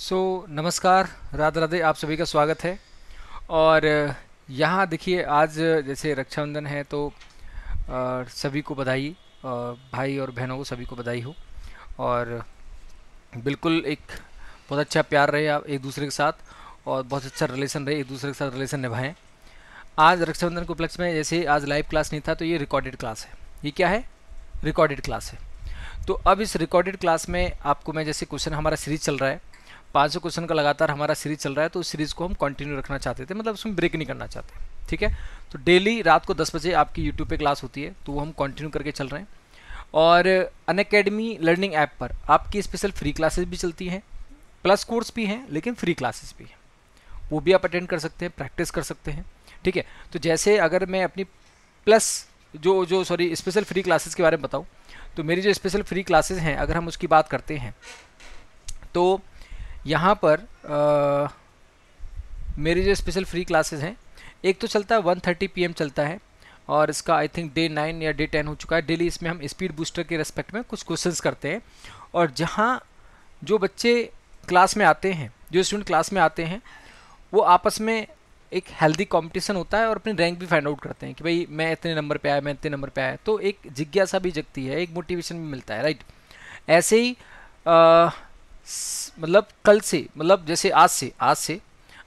सो so, नमस्कार राधे राधे आप सभी का स्वागत है और यहाँ देखिए आज जैसे रक्षाबंधन है तो आ, सभी को बधाई भाई और बहनों को सभी को बधाई हो और बिल्कुल एक बहुत अच्छा प्यार रहे आप एक दूसरे के साथ और बहुत अच्छा रिलेशन रहे एक दूसरे के साथ रिलेशन निभाएं आज रक्षाबंधन के उपलक्ष्य में जैसे आज लाइव क्लास नहीं था तो ये रिकॉर्डेड क्लास है ये क्या है रिकॉर्डेड क्लास है तो अब इस रिकॉर्डेड क्लास में आपको मैं जैसे क्वेश्चन हमारा सीरीज चल रहा है पाँच सौ क्वेश्चन का लगातार हमारा सीरीज चल रहा है तो उस सीरीज़ को हम कंटिन्यू रखना चाहते थे मतलब उसमें ब्रेक नहीं करना चाहते ठीक है तो डेली रात को दस बजे आपकी यूट्यूब पे क्लास होती है तो वो हम कंटिन्यू करके चल रहे हैं और अन अकेडमी लर्निंग ऐप पर आपकी स्पेशल फ्री क्लासेज भी चलती हैं प्लस कोर्स भी हैं लेकिन फ्री क्लासेस भी हैं वो भी आप अटेंड कर सकते हैं प्रैक्टिस कर सकते हैं ठीक है तो जैसे अगर मैं अपनी प्लस जो जो सॉरी स्पेशल फ्री क्लासेस के बारे में बताऊँ तो मेरी जो स्पेशल फ्री क्लासेस हैं अगर हम उसकी बात करते हैं तो यहाँ पर आ, मेरे जो स्पेशल फ्री क्लासेस हैं एक तो चलता है वन थर्टी पी चलता है और इसका आई थिंक डे नाइन या डे टेन हो चुका है डेली इसमें हम स्पीड बूस्टर के रेस्पेक्ट में कुछ क्वेश्चंस करते हैं और जहाँ जो बच्चे क्लास में आते हैं जो स्टूडेंट क्लास में आते हैं वो आपस में एक हेल्दी कंपटीशन होता है और अपनी रैंक भी फाइंड आउट करते हैं कि भाई मैं इतने नंबर पे आया मैं इतने नंबर पे आया तो एक जिज्ञासा भी जगती है एक मोटिवेशन भी मिलता है राइट ऐसे ही आ, मतलब कल से मतलब जैसे आज से आज से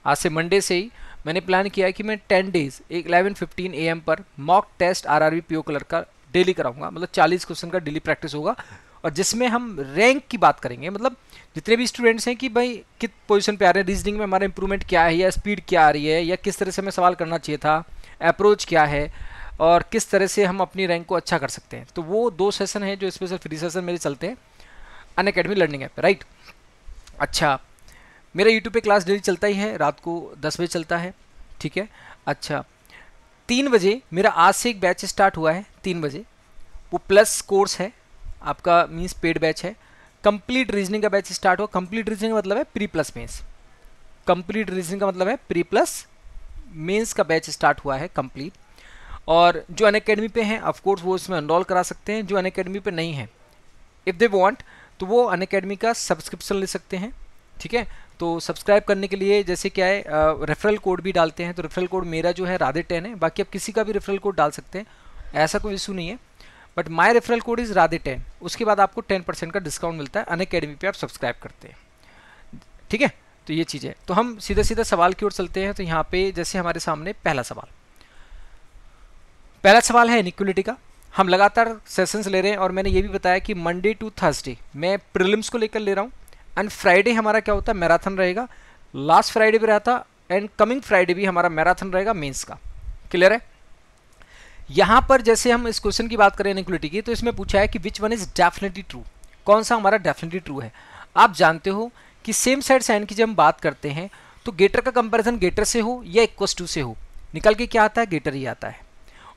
आज से मंडे से ही मैंने प्लान किया है कि मैं टेन डेज एक इलेवन फिफ्टीन ए एम पर mock test R R V P O colour का डेली कराऊंगा मतलब चालीस क्वेश्चन का डेली प्रैक्टिस होगा और जिसमें हम रैंक की बात करेंगे मतलब जितने भी स्टूडेंट्स हैं कि भाई किस पोजिशन पर आ रहे हैं रीजनिंग में हमारा इंप्रूवमेंट क्या है या स्पीड क्या आ रही है या किस तरह से हमें सवाल करना चाहिए था अप्रोच क्या है और किस तरह से हम अपनी रैंक को अच्छा कर सकते हैं तो वो दो सेशन है जो स्पेशल फ्री सेशन मेरे चलते हैं Unacademy learning app right अच्छा मेरा यूट्यूब पे क्लास डेली चलता ही है रात को दस बजे चलता है ठीक है अच्छा तीन बजे मेरा आज से एक बैच स्टार्ट हुआ है तीन बजे वो प्लस कोर्स है आपका मीन्स पेड बैच है कंप्लीट रीजनिंग का बैच स्टार्ट हुआ कंप्लीट रीजनिंग का मतलब है pre plus mains complete reasoning का मतलब है प्री प्लस मेंस का बैच स्टार्ट हुआ है कंप्लीट और जो अन अकेडमी पे हैं ऑफकोर्स वो इसमें एनरोल करा सकते हैं जो अन अकेडमी पे नहीं है इफ़ दे वॉन्ट तो वो अन का सब्सक्रिप्शन ले सकते हैं ठीक है तो सब्सक्राइब करने के लिए जैसे क्या है रेफरल कोड भी डालते हैं तो रेफरल कोड मेरा जो है राधे टेन है बाकी आप किसी का भी रेफरल कोड डाल सकते हैं ऐसा कोई इशू नहीं है but my referral code is Radhe ten उसके बाद आपको टेन परसेंट का डिस्काउंट मिलता है अन पर आप सब्सक्राइब करते हैं ठीक है तो ये चीज़ है तो हम सीधा सीधा सवाल की ओर चलते हैं तो यहाँ पर जैसे हमारे सामने पहला सवाल पहला सवाल है इनिक्वलिटी का हम लगातार सेशंस ले रहे हैं और मैंने ये भी बताया कि मंडे टू थर्सडे मैं प्रिलिम्स को लेकर ले रहा हूँ एंड फ्राइडे हमारा क्या होता है मैराथन रहेगा लास्ट फ्राइडे भी रहा था एंड कमिंग फ्राइडे भी हमारा मैराथन रहेगा मेंस का क्लियर है यहाँ पर जैसे हम इस क्वेश्चन की बात करें इनक्वलिटी की तो इसमें पूछा है कि which one is definitely true कौन सा हमारा डेफिनेटली ट्रू है आप जानते हो कि सेम साइड साइन की जब हम बात करते हैं तो गेटर का कंपैरिजन गेटर से हो या इक्व टू से हो निकल के क्या आता है गेटर ही आता है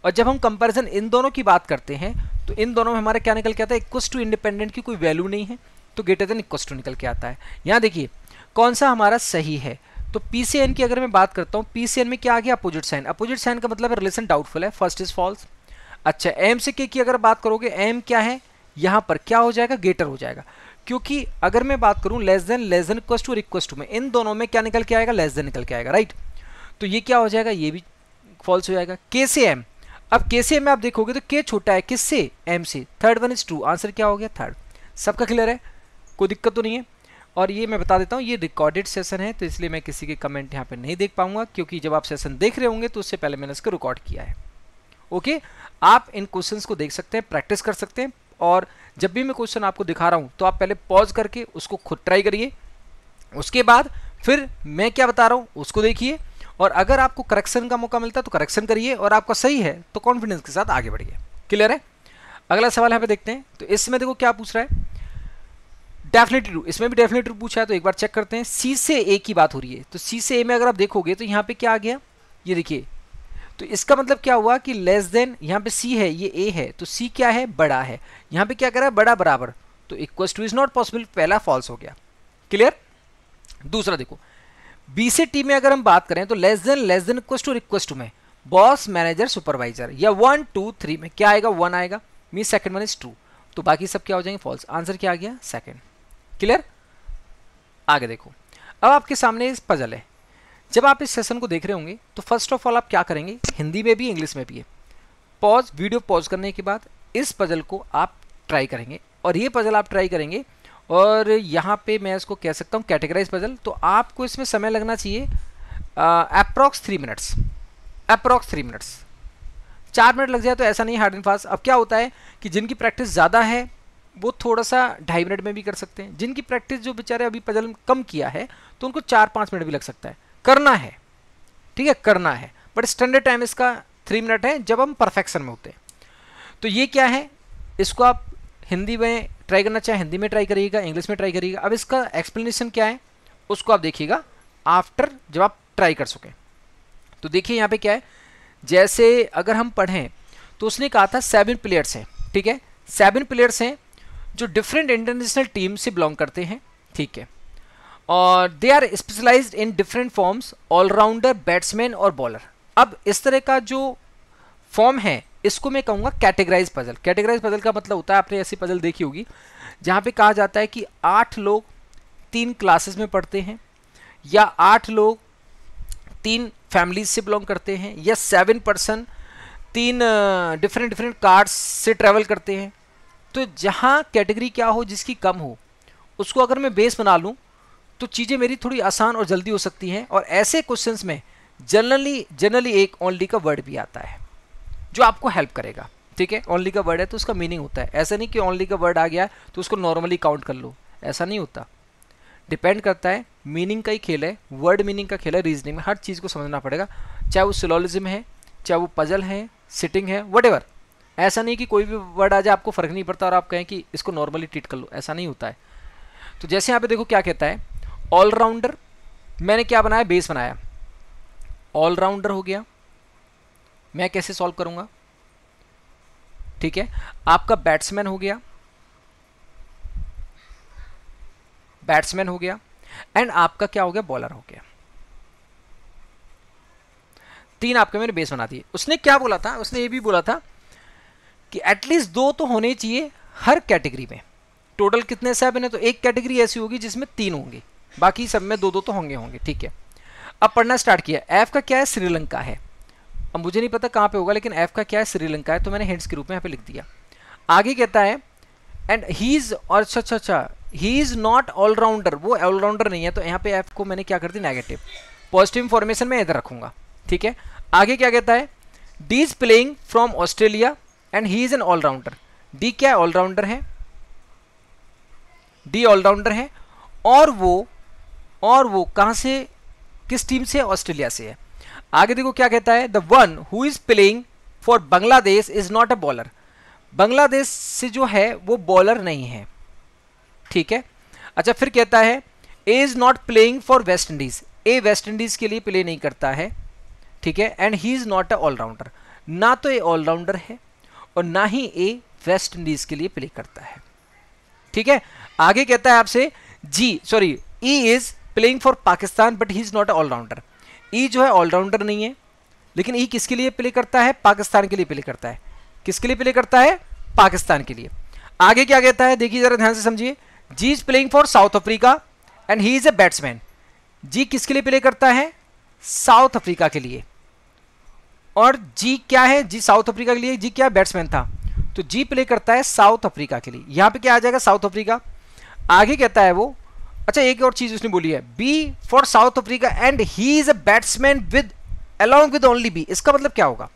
और जब हम कंपैरिजन इन दोनों की बात करते हैं तो इन दोनों में हमारा क्या निकल के आता है इक्वस टू इंडिपेंडेंट की कोई वैल्यू नहीं है तो ग्रेटर देन इक्वस टू निकल के आता है यहाँ देखिए कौन सा हमारा सही है तो पी सी एन की अगर मैं बात करता हूँ पी सी एन में क्या आ गया अपोजिट साइन अपोजिट साइन का मतलब रिलेशन डाउटफुल है फर्स्ट इज फॉल्स अच्छा एम से के की अगर बात करोगे एम क्या है यहाँ पर क्या हो जाएगा गेटर हो जाएगा क्योंकि अगर मैं बात करूँ less than less than equals to और इक्वस टू में इन दोनों में क्या निकल के आएगा लेस देन निकल के आएगा राइट तो ये क्या हो जाएगा ये भी फॉल्स हो जाएगा के से एम अब के में आप देखोगे तो के छोटा है किससे एम से third one is true answer क्या हो गया थर्ड सबका क्लियर है कोई दिक्कत तो नहीं है और ये मैं बता देता हूँ ये रिकॉर्डेड सेशन है तो इसलिए मैं किसी के कमेंट यहाँ पे नहीं देख पाऊंगा क्योंकि जब आप सेशन देख रहे होंगे तो उससे पहले मैंने इसको रिकॉर्ड किया है ओके आप इन क्वेश्चंस को देख सकते हैं प्रैक्टिस कर सकते हैं और जब भी मैं क्वेश्चन आपको दिखा रहा हूँ तो आप पहले पॉज करके उसको खुद ट्राई करिए उसके बाद फिर मैं क्या बता रहा हूँ उसको देखिए और अगर आपको करेक्शन का मौका मिलता है तो करेक्शन करिए और आपका सही है तो कॉन्फिडेंस के साथ आगे बढ़िए क्लियर है अगला सवाल यहाँ पे देखते हैं तो इसमें देखो क्या पूछ रहा है डेफिनेटली ट्रू इसमें भी डेफिनेटली ट्रू पूछा है तो एक बार चेक करते हैं सी से ए की बात हो रही है तो सी से ए में अगर आप देखोगे तो यहाँ पे क्या आ गया ये देखिए तो इसका मतलब क्या हुआ कि लेस देन यहाँ पे सी है ये ए है तो सी क्या है बड़ा है यहाँ पे क्या करा बड़ा बराबर तो equals to is not possible पहला फॉल्स हो गया क्लियर दूसरा देखो बी से टी में अगर हम बात करें तो less than less than equals to request में बॉस मैनेजर सुपरवाइजर या वन टू थ्री में क्या आएगा वन आएगा mean second one is true तो बाकी सब क्या हो जाएंगे फॉल्स आंसर क्या आ गया सेकंड क्लियर आगे देखो अब आपके सामने इस पजल है जब आप इस सेशन को देख रहे होंगे तो फर्स्ट ऑफ ऑल आप क्या करेंगे हिंदी में भी इंग्लिश में भी है पॉज वीडियो पॉज करने के बाद इस पजल को आप ट्राई करेंगे और ये पजल आप ट्राई करेंगे और यहाँ पे मैं इसको कह सकता हूँ कैटेगराइज पजल तो आपको इसमें समय लगना चाहिए approx three minutes approx three minutes चार मिनट लग जाए तो ऐसा नहीं हार्ड एंड फास्ट अब क्या होता है कि जिनकी प्रैक्टिस ज़्यादा है वो थोड़ा सा ढाई मिनट में भी कर सकते हैं जिनकी प्रैक्टिस जो बेचारे अभी पजल कम किया है तो उनको चार पाँच मिनट भी लग सकता है करना है ठीक है करना है बट स्टैंडर्ड टाइम इसका थ्री मिनट है जब हम परफेक्शन में होते हैं तो ये क्या है इसको आप हिंदी में ट्राई करना चाहे हिंदी में ट्राई करिएगा इंग्लिश में ट्राई करिएगा अब इसका एक्सप्लेनेशन क्या है उसको आप देखिएगा आफ्टर जब आप ट्राई कर सकें तो देखिए यहाँ पे क्या है जैसे अगर हम पढ़ें तो उसने कहा था सेवन प्लेयर्स हैं ठीक है सेवन प्लेयर्स हैं जो डिफरेंट इंटरनेशनल टीम से बिलोंग करते हैं ठीक है और they are specialised in different forms allrounder batsman और बॉलर अब इस तरह का जो फॉर्म है इसको मैं कहूँगा कैटेगराइज पजल कैटेगराइज पजल का मतलब होता है आपने ऐसी पजल देखी होगी जहाँ पे कहा जाता है कि आठ लोग तीन क्लासेस में पढ़ते हैं या आठ लोग तीन फैमिलीज से बिलोंग करते हैं या सेवन पर्सन तीन डिफरेंट डिफरेंट कार्ड्स से ट्रेवल करते हैं तो जहाँ कैटेगरी क्या हो जिसकी कम हो उसको अगर मैं बेस बना लूँ तो चीज़ें मेरी थोड़ी आसान और जल्दी हो सकती हैं और ऐसे क्वेश्चंस में जनरली जनरली एक ओनली का वर्ड भी आता है जो आपको हेल्प करेगा ठीक है ओनली का वर्ड है तो उसका मीनिंग होता है ऐसा नहीं कि ओनली का वर्ड आ गया तो उसको नॉर्मली काउंट कर लो ऐसा नहीं होता डिपेंड करता है मीनिंग का ही खेल है वर्ड मीनिंग का खेल है रीजनिंग में हर चीज़ को समझना पड़ेगा चाहे वो सिलोलिज्म है चाहे वो पजल है सिटिंग है वट ऐसा नहीं कि कोई भी वर्ड आ जाए आपको फ़र्क नहीं पड़ता और आप कहें कि इसको नॉर्मली ट्रीट कर लो ऐसा नहीं होता है तो जैसे यहाँ पे देखो क्या कहता है ऑलराउंडर मैंने क्या बनाया बेस बनाया ऑलराउंडर हो गया मैं कैसे सॉल्व करूंगा ठीक है आपका बैट्समैन हो गया बैट्समैन हो गया एंड आपका क्या हो गया बॉलर हो गया तीन आपके मैंने बेस बना दिए उसने क्या बोला था उसने ये भी बोला था कि एटलीस्ट दो तो होने चाहिए हर कैटेगरी में टोटल कितने सेवन है तो एक कैटेगरी ऐसी होगी जिसमें तीन होंगे बाकी सब में दो दो तो होंगे होंगे ठीक है अब पढ़ना स्टार्ट किया एफ का क्या है श्रीलंका है अब मुझे नहीं पता कहाँ पे होगा लेकिन एफ का क्या है श्रीलंका है तो मैंने हिंट्स के रूप में यहाँ पे लिख दिया आगे कहता है एंड ही इज़ और अच्छा अच्छा अच्छा ही इज़ नॉट ऑलराउंडर वो ऑलराउंडर नहीं है तो यहाँ पे एफ को मैंने क्या कर दी नेगेटिव पॉजिटिव इंफॉर्मेशन मैं इधर रखूंगा ठीक है आगे क्या कहता है D is playing from Australia and he is an allrounder D क्या ऑलराउंडर है डी ऑलराउंडर है और वो और वो कहाँ से किस टीम से ऑस्ट्रेलिया से है आगे देखो क्या कहता है the one who is playing for Bangladesh is not a bowler Bangladesh से जो है वो बॉलर नहीं है ठीक है अच्छा फिर कहता है A is not playing for West Indies A West Indies के लिए प्ले नहीं करता है ठीक है and he is not a allrounder ना तो ए ऑलराउंडर है और ना ही ए वेस्ट इंडीज के लिए प्ले करता है ठीक है आगे कहता है आपसे G sorry E is playing for Pakistan but he is not allrounder E e जो है ऑलराउंडर नहीं है लेकिन ई e किसके लिए प्ले करता है पाकिस्तान के लिए प्ले करता है किसके लिए प्ले करता है पाकिस्तान के लिए आगे क्या कहता है देखिए जरा ध्यान से समझिए G is playing for South Africa and he is a batsman G किसके लिए प्ले करता है साउथ अफ्रीका के लिए और जी क्या है जी साउथ अफ्रीका के लिए जी क्या बैट्समैन था तो जी प्ले करता है साउथ अफ्रीका के लिए यहां पे क्या आ जाएगा साउथ अफ्रीका आगे कहता है वो अच्छा एक और चीज उसने बोली है B for South Africa and he is a batsman with along with only B इसका मतलब क्या होगा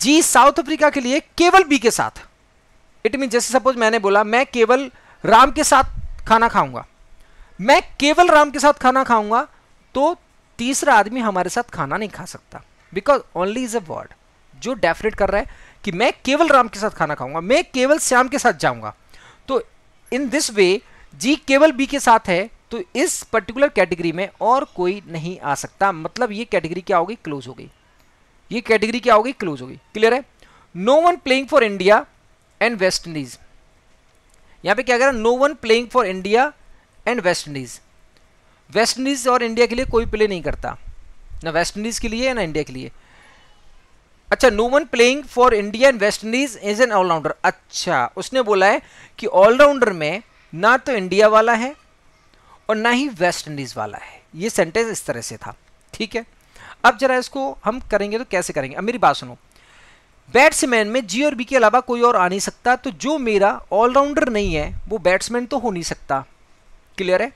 जी साउथ अफ्रीका के लिए केवल बी के साथ इट मीन जैसे सपोज मैंने बोला मैं केवल राम के साथ खाना खाऊंगा मैं केवल राम के साथ खाना खाऊंगा तो तीसरा आदमी हमारे साथ खाना नहीं खा सकता because only is a word जो डेफिनेट कर रहा है कि मैं केवल राम के साथ खाना खाऊंगा मैं केवल श्याम के साथ जाऊंगा तो इन दिस वे जी केवल बी के साथ है तो इस पर्टिकुलर कैटेगरी में और कोई नहीं आ सकता मतलब ये कैटेगरी क्या होगी क्लोज हो गई ये कैटेगरी क्या होगी क्लोज होगी क्लियर है no one playing for India and West Indies यहां पे क्या कह रहा है no one playing for India and West Indies West Indies और इंडिया के लिए कोई प्ले नहीं करता ना वेस्ट इंडीज के लिए ना इंडिया के लिए अच्छा no one playing for India and West Indies is an allrounder अच्छा उसने बोला है कि ऑलराउंडर में ना तो इंडिया वाला है और ना ही वेस्ट इंडीज़ वाला है ये सेंटेंस इस तरह से था ठीक है अब जरा इसको हम करेंगे तो कैसे करेंगे अब मेरी बात सुनो बैट्समैन में जी और बी के अलावा कोई और आ नहीं सकता तो जो मेरा ऑलराउंडर नहीं है वो बैट्समैन तो हो नहीं सकता क्लियर है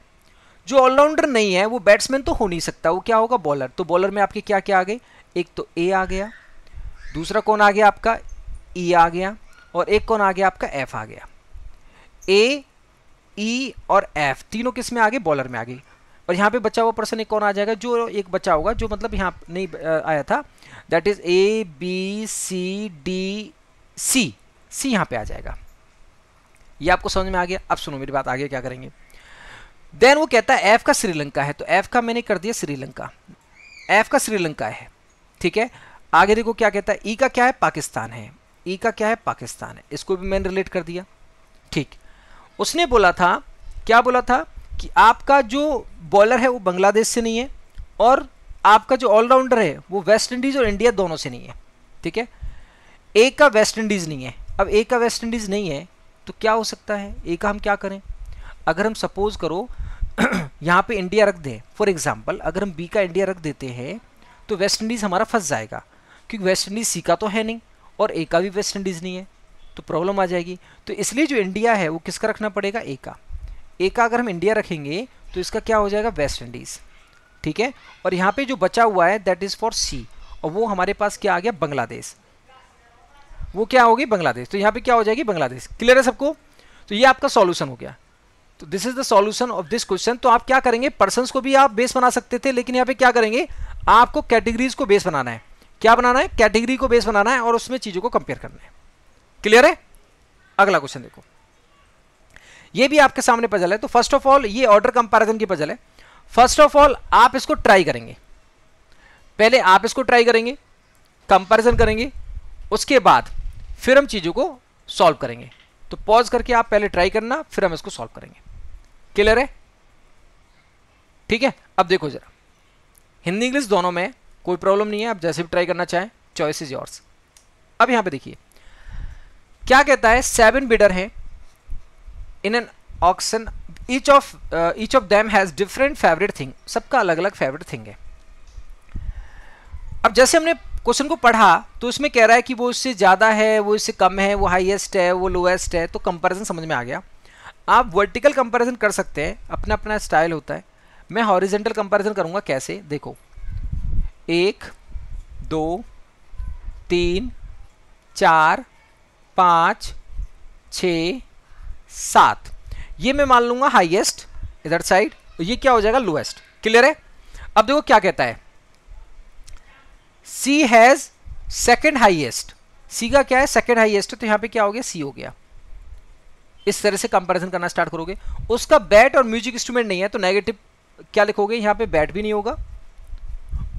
जो ऑलराउंडर नहीं है वो बैट्समैन तो हो नहीं सकता वो क्या होगा बॉलर तो बॉलर में आपके क्या क्या आ गए एक तो ए आ गया दूसरा कौन आ गया आपका ई e आ गया और एक कौन आ गया आपका एफ आ गया ए ई e और एफ तीनों किस में आ गए बॉलर में आ गई और यहाँ पे बचा हुआ पर्सन एक कौन आ जाएगा जो एक बचा होगा जो मतलब यहाँ नहीं आया था that is A B C D C C यहाँ पे आ जाएगा ये आपको समझ में आ गया अब सुनो मेरी बात आगे क्या करेंगे देन वो कहता है एफ का श्रीलंका है तो एफ का मैंने कर दिया श्रीलंका एफ का श्रीलंका है ठीक है आगे देखो क्या कहता है ई e का क्या है पाकिस्तान है ई e का क्या है पाकिस्तान है इसको भी मैंने रिलेट कर दिया ठीक उसने बोला था क्या बोला था कि आपका जो बॉलर है वो बांग्लादेश से नहीं है और आपका जो ऑलराउंडर है वो वेस्ट इंडीज़ और इंडिया दोनों से नहीं है ठीक है ए का वेस्ट इंडीज़ नहीं है अब ए का वेस्ट इंडीज़ नहीं है तो क्या हो सकता है ए का हम क्या करें अगर हम सपोज़ करो यहाँ पे इंडिया रख दें फॉर एग्ज़ाम्पल अगर हम बी का इंडिया रख देते हैं तो वेस्ट इंडीज़ हमारा फंस जाएगा क्योंकि वेस्ट इंडीज़ सी का तो है नहीं और ए का भी वेस्ट इंडीज़ नहीं है तो प्रॉब्लम आ जाएगी तो इसलिए जो इंडिया है वो किसका रखना पड़ेगा ए का ए का अगर हम इंडिया रखेंगे तो इसका क्या हो जाएगा वेस्ट इंडीज़ ठीक है और यहाँ पे जो बचा हुआ है दैट इज़ फॉर सी और वो हमारे पास क्या आ गया बांग्लादेश वो क्या होगी बांग्लादेश तो यहाँ पे क्या हो जाएगी बांग्लादेश क्लियर है सबको तो ये आपका सॉल्यूशन हो गया तो this is the solution of this question तो आप क्या करेंगे पर्सन को भी आप बेस बना सकते थे लेकिन यहाँ पे क्या करेंगे आपको कैटेगरीज को बेस बनाना है क्या बनाना है कैटेगरी को बेस बनाना है और उसमें चीज़ों को कंपेयर करना है क्लियर है अगला क्वेश्चन देखो ये भी आपके सामने पजल है तो फर्स्ट ऑफ ऑल ये ऑर्डर कंपैरिजन की पजल है फर्स्ट ऑफ ऑल आप इसको ट्राई करेंगे पहले आप इसको ट्राई करेंगे कंपैरिजन करेंगे उसके बाद फिर हम चीज़ों को सॉल्व करेंगे तो पॉज करके आप पहले ट्राई करना फिर हम इसको सॉल्व करेंगे क्लियर है ठीक है अब देखो ज़रा हिंदी इंग्लिश दोनों में कोई प्रॉब्लम नहीं है आप जैसे भी ट्राई करना चाहें चॉइस इज योर्स अब यहां पर देखिए क्या कहता है सेवन बिडर हैं in an auction each of each of them has different favourite thing सबका अलग अलग फेवरेट थिंग है अब जैसे हमने क्वेश्चन को पढ़ा तो उसमें कह रहा है कि वो इससे ज़्यादा है वो इससे कम है वो हाईएस्ट है वो लोएस्ट है तो कंपैरिजन समझ में आ गया आप वर्टिकल कंपैरिजन कर सकते हैं अपना अपना स्टाइल होता है मैं हॉरिजेंटल कंपैरिजन करूँगा कैसे देखो एक दो तीन चार पाँच छ सात ये मैं मान लूंगा हाइएस्ट इधर साइड ये क्या हो जाएगा लोएस्ट क्लियर है अब देखो क्या कहता है C has second highest C का क्या है सेकेंड हाइएस्ट तो यहां पे क्या हो गया सी हो गया इस तरह से कंपैरिजन करना स्टार्ट करोगे उसका बैट और म्यूजिक इंस्ट्रूमेंट नहीं है तो नेगेटिव क्या लिखोगे यहां पे बैट भी नहीं होगा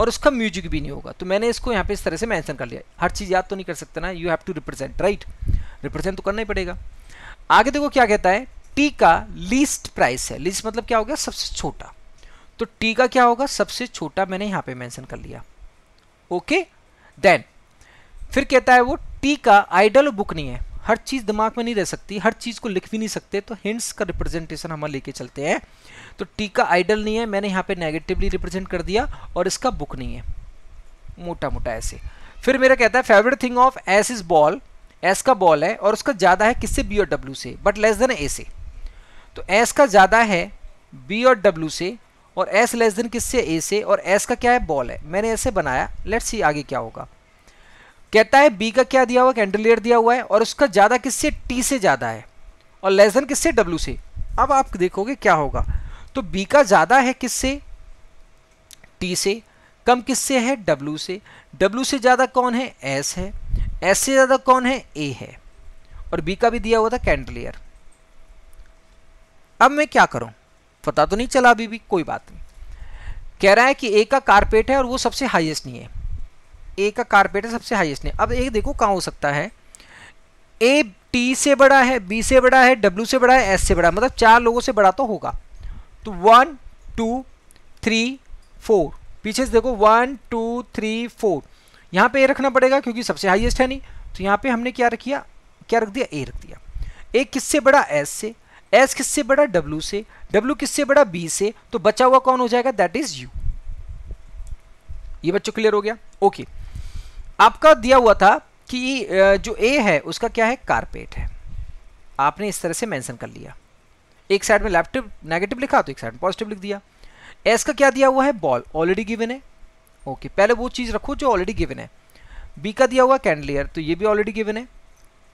और उसका म्यूजिक भी नहीं होगा तो मैंने इसको यहाँ पे इस तरह से मेंशन कर लिया हर चीज़ याद तो नहीं कर सकते ना you have to represent right represent तो करना ही पड़ेगा आगे देखो क्या कहता है टी का लीस्ट प्राइस है लीस्ट मतलब क्या हो गया सबसे छोटा तो टी का क्या होगा सबसे छोटा मैंने यहाँ पे मैंसन कर लिया ओके देन फिर कहता है वो टी का आइडल बुक नहीं है हर चीज़ दिमाग में नहीं रह सकती हर चीज़ को लिख भी नहीं सकते तो हिंट्स का रिप्रेजेंटेशन हम लेके चलते हैं तो टी का आइडल नहीं है मैंने यहाँ पे नेगेटिवली रिप्रेजेंट कर दिया और इसका बुक नहीं है मोटा मोटा ऐसे फिर मेरा कहता है favourite thing of S is ball S का बॉल है और उसका ज़्यादा है किससे बी और डब्ल्यू से बट लेस देन ए से तो एस का ज़्यादा है बी और डब्ल्यू से और एस लेस देन किससे ए से और एस का क्या है बॉल है मैंने ऐसे बनाया लेट्स सी आगे क्या होगा कहता है बी का क्या दिया हुआ कैंडलेयर दिया हुआ है और उसका ज़्यादा किससे टी से ज़्यादा है और लेस देन किससे डब्ल्यू से अब आप देखोगे क्या होगा तो बी का ज़्यादा है किससे टी से कम किससे है डब्ल्यू से डब्ल्यू से ज़्यादा कौन है एस है एस से ज़्यादा कौन है ए है और बी का भी दिया हुआ था कैंडलियर अब मैं क्या करूं पता तो नहीं चला अभी भी कोई बात नहीं कह रहा है कि ए का कारपेट है और वो सबसे हाईएस्ट नहीं है ए का कारपेट है सबसे हाईएस्ट ने अब एक देखो कहाँ हो सकता है ए टी से बड़ा है बी से बड़ा है डब्ल्यू से बड़ा है एस से बड़ा है मतलब चार लोगों से बड़ा तो होगा तो वन टू थ्री फोर पीछे से देखो वन टू थ्री फोर यहाँ पे ए रखना पड़ेगा क्योंकि सबसे हाईएस्ट है नहीं तो यहाँ पे हमने क्या रखिया क्या रख दिया ए रख दिया ए किससे बड़ा एस से एस किससे बड़ा डब्ल्यू से डब्ल्यू किससे बड़ा बी से तो बचा हुआ कौन हो जाएगा दैट इज यू ये बच्चों क्लियर हो गया ओके okay. आपका दिया हुआ था कि जो ए है उसका क्या है कारपेट है आपने इस तरह से मेंशन कर लिया एक साइड में लेफ्ट नेगेटिव लिखा तो एक साइड में पॉजिटिव लिख दिया एस का क्या दिया हुआ है बॉल ऑलरेडी गिवन है ओके पहले वो चीज़ रखो जो ऑलरेडी गिवन है बी का दिया हुआ कैंडलियर तो ये भी ऑलरेडी गिवन है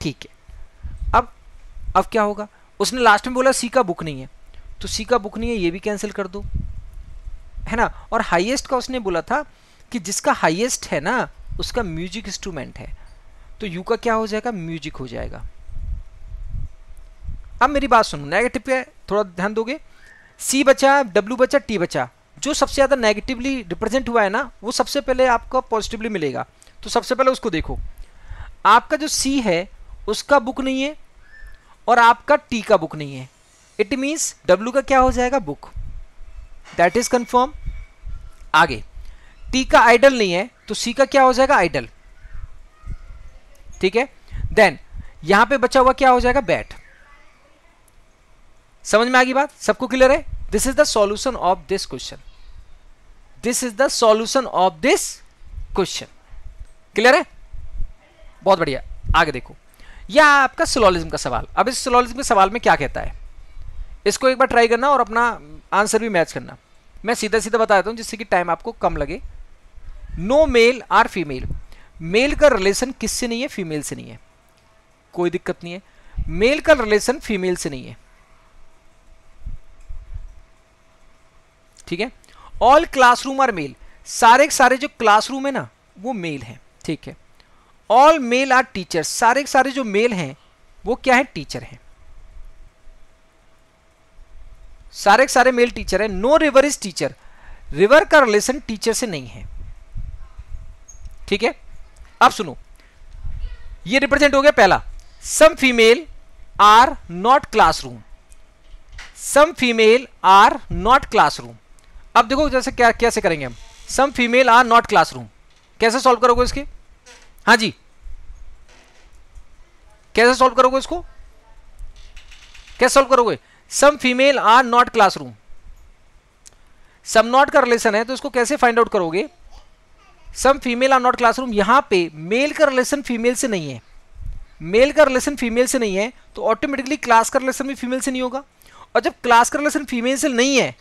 ठीक है अब अब क्या होगा उसने लास्ट में बोला सी का बुक नहीं है तो सी का बुक नहीं है ये भी कैंसिल कर दो है ना और हाईएस्ट का उसने बोला था कि जिसका हाईएस्ट है ना उसका म्यूजिक इंस्ट्रूमेंट है तो यू का क्या हो जाएगा म्यूजिक हो जाएगा अब मेरी बात सुनो नेगेटिव पे थोड़ा ध्यान दोगे सी बचा डब्ल्यू बचा टी बचा जो सबसे ज़्यादा नेगेटिवली रिप्रेजेंट हुआ है ना वो सबसे पहले आपको पॉजिटिवली मिलेगा तो सबसे पहले उसको देखो आपका जो सी है उसका बुक नहीं है और आपका टी का बुक नहीं है इट मीन्स डब्ल्यू का क्या हो जाएगा बुक दैट इज़ कन्फर्म आगे टी का आइडल नहीं है तो सी का क्या हो जाएगा आइडल ठीक है देन यहां पे बचा हुआ क्या हो जाएगा बैट समझ में आ गई बात सबको क्लियर है this is the solution of this question this is the solution of this question clear है बहुत बढ़िया आगे देखो यह आपका सिलोलिज्म का सवाल अब इस सिलोलिज्म के सवाल में क्या कहता है इसको एक बार ट्राई करना और अपना आंसर भी मैच करना मैं सीधा सीधा बता देता हूं जिससे कि टाइम आपको कम लगे no male are female male का रिलेशन किससे नहीं है फीमेल से नहीं है कोई दिक्कत नहीं है मेल का रिलेशन फीमेल से नहीं है ठीक है ऑल क्लासरूम आर मेल सारे सारे जो क्लासरूम है ना वो मेल हैं ठीक है ऑल मेल आर टीचर सारे सारे जो मेल हैं वो क्या है टीचर हैं सारे सारे मेल टीचर है no river is teacher river का रिलेशन टीचर से नहीं है ठीक है अब सुनो ये रिप्रेजेंट हो गया पहला some female are not classroom some female are not classroom अब देखो जैसे क्या कैसे करेंगे हम some female are not classroom कैसे सॉल्व करोगे इसके हाँ जी कैसे सॉल्व करोगे इसको कैसे सॉल्व करोगे some female are not classroom some not का रिलेशन है तो इसको कैसे फाइंड आउट करोगे some female are not classroom यहाँ पे मेल का रिलेशन फीमेल से नहीं है मेल का रिलेशन फीमेल से नहीं है तो ऑटोमेटिकली क्लास का रिलेशन भी फीमेल से नहीं होगा और जब क्लास का रिलेशन फीमेल से नहीं है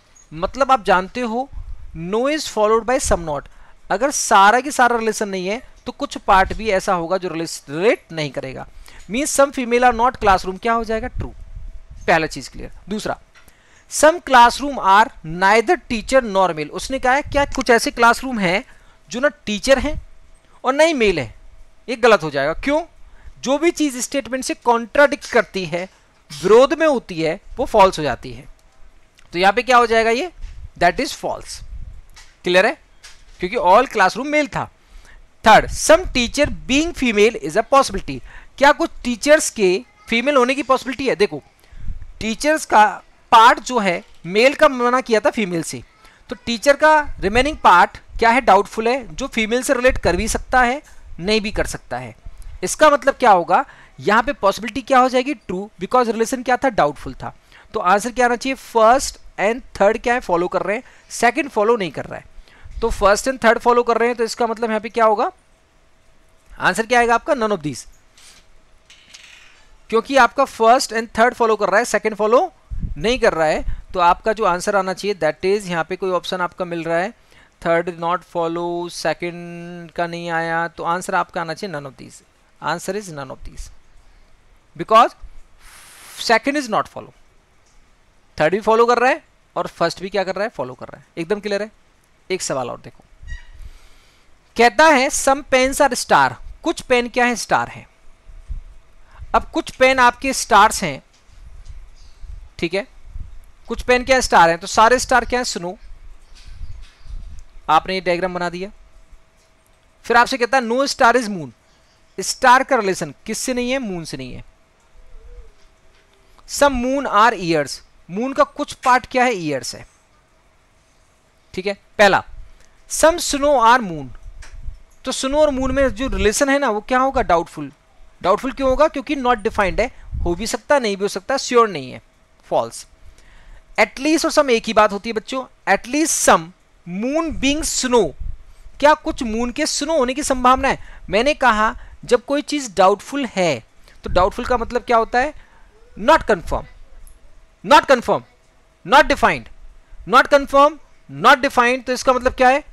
मतलब आप जानते हो no is followed by some not अगर सारा की सारा रिलेशन नहीं है तो कुछ पार्ट भी ऐसा होगा जो रिलेट नहीं करेगा means some female are not classroom क्या हो जाएगा ट्रू पहला चीज क्लियर दूसरा some classroom are neither teacher normal उसने कहा है क्या कुछ ऐसे क्लासरूम हैं जो ना टीचर है और ना ही मेल है ये गलत हो जाएगा क्यों जो भी चीज़ स्टेटमेंट से कॉन्ट्राडिक्ट करती है विरोध में होती है वो फॉल्स हो जाती है तो यहां पे क्या हो जाएगा ये दैट इज फॉल्स क्लियर है क्योंकि ऑल क्लासरूम मेल था third some teacher being female is a possibility क्या कुछ टीचर्स के फीमेल होने की पॉसिबिलिटी है देखो टीचर्स का पार्ट जो है मेल का मना किया था फीमेल से तो टीचर का रिमेनिंग पार्ट क्या है डाउटफुल है जो फीमेल से रिलेट कर भी सकता है नहीं भी कर सकता है इसका मतलब क्या होगा यहाँ पे पॉसिबिलिटी क्या हो जाएगी ट्रू बिकॉज रिलेशन क्या था डाउटफुल था तो आंसर क्या आना चाहिए फर्स्ट एंड थर्ड क्या है फॉलो कर रहे हैं सेकेंड फॉलो नहीं कर रहा है तो फर्स्ट एंड थर्ड फॉलो कर रहे हैं तो इसका मतलब यहाँ पे क्या होगा आंसर क्या आएगा आपका नन ऑफ दीज क्योंकि आपका फर्स्ट एंड थर्ड फॉलो कर रहा है सेकेंड फॉलो नहीं कर रहा है तो आपका जो आंसर आना चाहिए दैट इज यहाँ पे कोई ऑप्शन आपका मिल रहा है third is not follow second का नहीं आया तो आंसर आपका आना चाहिए none of these answer is none of these because second is not follow third भी फॉलो कर रहा है और फर्स्ट भी क्या कर रहा है फॉलो कर रहा है एकदम क्लियर है एक सवाल और देखो कहता है सम पेन्स आर स्टार कुछ पेन क्या है स्टार है अब कुछ पेन आपके स्टार्स हैं ठीक है कुछ पेन क्या स्टार हैं तो सारे स्टार क्या है स्नो आपने ये डायग्राम बना दिया फिर आपसे कहता है no star is moon star का रिलेशन किससे नहीं है मून से नहीं है some moon are years moon का कुछ पार्ट क्या है ईयर्स है ठीक है पहला सम स्नो आर मून तो स्नो और मून में जो रिलेशन है ना वो क्या होगा डाउटफुल डाउटफुल क्यों होगा क्योंकि नॉट डिफाइंड है हो भी सकता नहीं भी हो सकता श्योर नहीं है फॉल्स एटलीस्ट और सम एक ही बात होती है बच्चों at least some moon being snow क्या कुछ मून के स्नो होने की संभावना है मैंने कहा जब कोई चीज़ डाउटफुल है तो डाउटफुल का मतलब क्या होता है not confirm not confirm not defined not confirm not defined तो इसका मतलब क्या है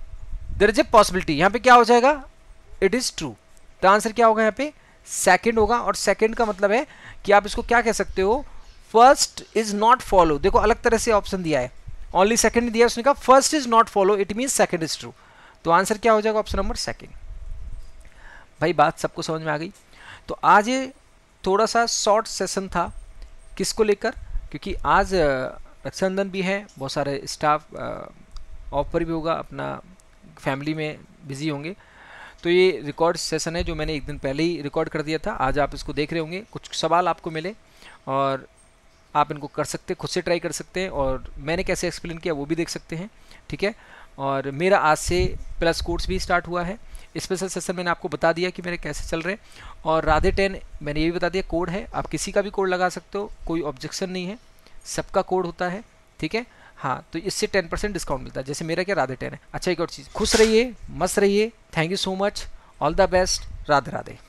देर इज ए पॉसिबिलिटी यहां पे क्या हो जाएगा इट इज़ ट्रू तो आंसर क्या होगा यहां पे सेकेंड होगा और सेकेंड का मतलब है कि आप इसको क्या कह सकते हो फर्स्ट इज नॉट फॉलो देखो अलग तरह से ऑप्शन दिया है ओनली सेकंड दिया उसने कहा first is not follow it means second is true तो आंसर क्या हो जाएगा ऑप्शन नंबर सेकंड भाई बात सबको समझ में आ गई तो आज ये थोड़ा सा शॉर्ट सेशन था किसको लेकर क्योंकि आज रक्षाबंधन भी है बहुत सारे स्टाफ ऑफ पर भी होगा अपना फैमिली में बिजी होंगे तो ये रिकॉर्ड सेशन है जो मैंने एक दिन पहले ही रिकॉर्ड कर दिया था आज आप इसको देख रहे होंगे कुछ सवाल आपको मिले और आप इनको कर सकते हैं खुद से ट्राई कर सकते हैं और मैंने कैसे एक्सप्लेन किया वो भी देख सकते हैं ठीक है और मेरा आज से प्लस कोर्स भी स्टार्ट हुआ है स्पेशल सेशन मैंने आपको बता दिया कि मेरे कैसे चल रहे हैं और राधे टेन मैंने ये भी बता दिया कोड है आप किसी का भी कोड लगा सकते हो कोई ऑब्जेक्शन नहीं है सबका कोड होता है ठीक है हाँ तो इससे टेन परसेंट डिस्काउंट मिलता है जैसे मेरा क्या राधे टेन है अच्छा एक और चीज़ खुश रहिए मस्त रहिए thank you so much all the best Radhe Radhe